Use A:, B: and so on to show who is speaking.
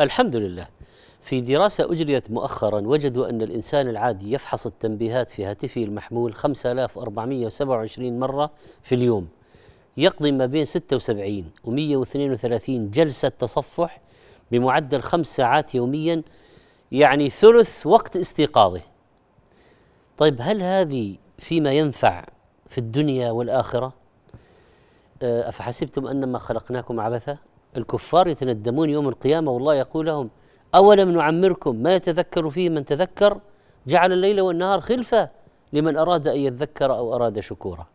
A: الحمد لله في دراسة أجريت مؤخرا وجدوا أن الإنسان العادي يفحص التنبيهات في هاتفه المحمول 5427 مرة في اليوم يقضي ما بين 76 و 132 جلسة تصفح بمعدل خمس ساعات يوميا يعني ثلث وقت استيقاظه طيب هل هذه فيما ينفع في الدنيا والآخرة أه، أفحسبتم أنما خلقناكم عبثا الكفار يتندمون يوم القيامة والله يقول لهم أولم نعمركم ما يتذكر فيه من تذكر جعل الليل والنهار خلفة لمن أراد أن يذكر أو أراد شكورا